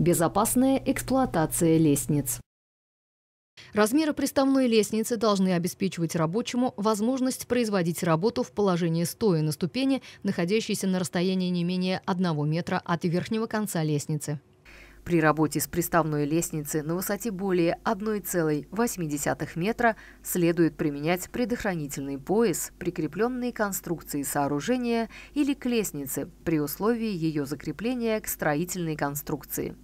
Безопасная эксплуатация лестниц. Размеры приставной лестницы должны обеспечивать рабочему возможность производить работу в положении стоя на ступени, находящейся на расстоянии не менее одного метра от верхнего конца лестницы. При работе с приставной лестницей на высоте более 1,8 метра следует применять предохранительный пояс, прикрепленный к конструкции сооружения или к лестнице при условии ее закрепления к строительной конструкции.